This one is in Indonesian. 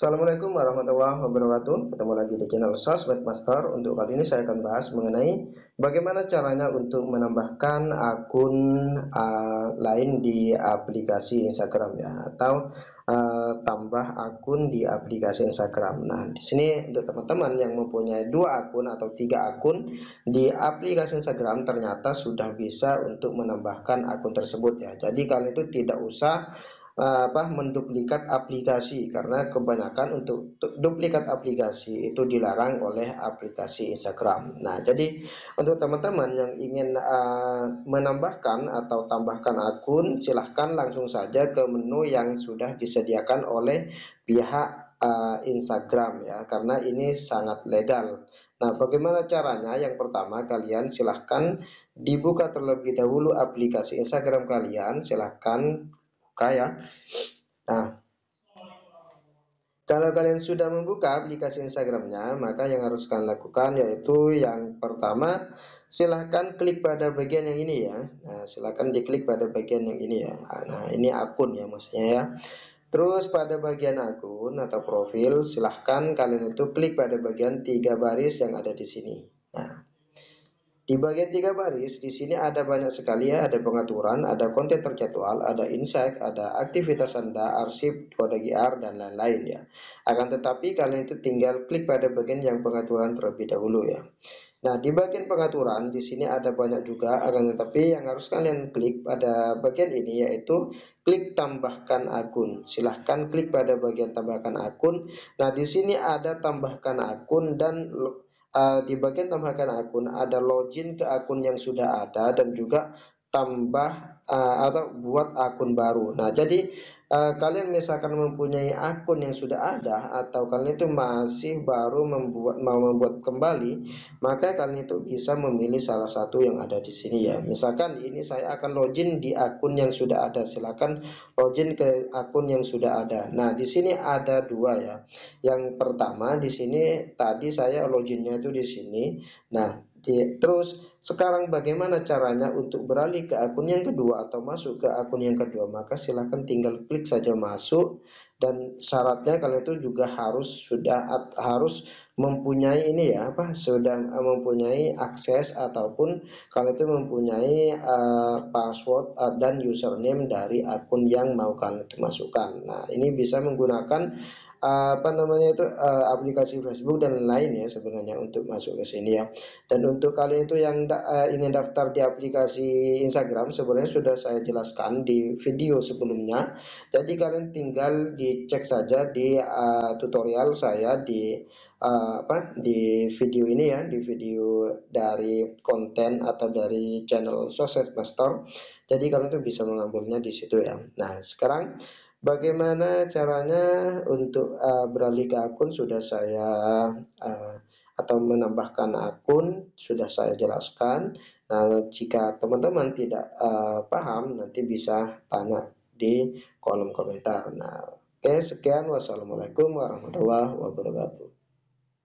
Assalamualaikum warahmatullahi wabarakatuh Ketemu lagi di channel SOS Webmaster Untuk kali ini saya akan bahas mengenai Bagaimana caranya untuk menambahkan akun uh, lain di aplikasi Instagram ya Atau uh, tambah akun di aplikasi Instagram Nah di sini untuk teman-teman yang mempunyai dua akun atau tiga akun Di aplikasi Instagram ternyata sudah bisa untuk menambahkan akun tersebut ya Jadi kalian itu tidak usah Eh, apa menduplikat aplikasi karena kebanyakan untuk duplikat aplikasi itu dilarang oleh aplikasi Instagram. Nah, jadi untuk teman-teman yang ingin uh, menambahkan atau tambahkan akun, silahkan langsung saja ke menu yang sudah disediakan oleh pihak uh, Instagram ya, karena ini sangat legal. Nah, bagaimana caranya? Yang pertama, kalian silahkan dibuka terlebih dahulu aplikasi Instagram kalian. Silahkan ya. Nah, kalau kalian sudah membuka aplikasi Instagramnya, maka yang harus kalian lakukan yaitu yang pertama, silahkan klik pada bagian yang ini ya. Nah, silahkan diklik pada bagian yang ini ya. Nah, ini akun ya maksudnya ya. Terus pada bagian akun atau profil, silahkan kalian itu klik pada bagian tiga baris yang ada di sini. Nah, di bagian tiga baris, di sini ada banyak sekali ya, ada pengaturan, ada konten terjadwal, ada insight, ada aktivitas Anda, arsip, kode QR dan lain-lain ya. Akan tetapi, kalian itu tinggal klik pada bagian yang pengaturan terlebih dahulu ya. Nah, di bagian pengaturan, di sini ada banyak juga, akan tetapi yang harus kalian klik pada bagian ini yaitu klik tambahkan akun. Silahkan klik pada bagian tambahkan akun. Nah, di sini ada tambahkan akun dan uh, di bagian tambahkan akun ada login ke akun yang sudah ada dan juga tambah uh, atau buat akun baru. Nah, jadi Eh, kalian misalkan mempunyai akun yang sudah ada atau kalian itu masih baru membuat mau membuat kembali maka kalian itu bisa memilih salah satu yang ada di sini ya misalkan ini saya akan login di akun yang sudah ada silakan login ke akun yang sudah ada nah di sini ada dua ya yang pertama di sini tadi saya loginnya itu di sini nah di, terus sekarang bagaimana caranya untuk beralih ke akun yang kedua atau masuk ke akun yang kedua maka silahkan tinggal klik klik saja masuk dan syaratnya kalian itu juga harus sudah at, harus mempunyai ini ya apa sudah eh, mempunyai akses ataupun kalian itu mempunyai uh, password uh, dan username dari akun yang mau kalian itu masukkan. Nah, ini bisa menggunakan uh, apa namanya itu uh, aplikasi Facebook dan lain ya sebenarnya untuk masuk ke sini ya. Dan untuk kalian itu yang da uh, ingin daftar di aplikasi Instagram sebenarnya sudah saya jelaskan di video sebelumnya. Jadi kalian tinggal di dicek saja di uh, tutorial saya di uh, apa di video ini ya di video dari konten atau dari channel Success Master jadi kalian tuh bisa mengambilnya di situ ya nah sekarang bagaimana caranya untuk uh, beralih ke akun sudah saya uh, atau menambahkan akun sudah saya jelaskan. Nah, jika teman-teman tidak uh, paham nanti bisa tanya di kolom komentar. Nah, Oke, sekian. Wassalamualaikum warahmatullahi wabarakatuh.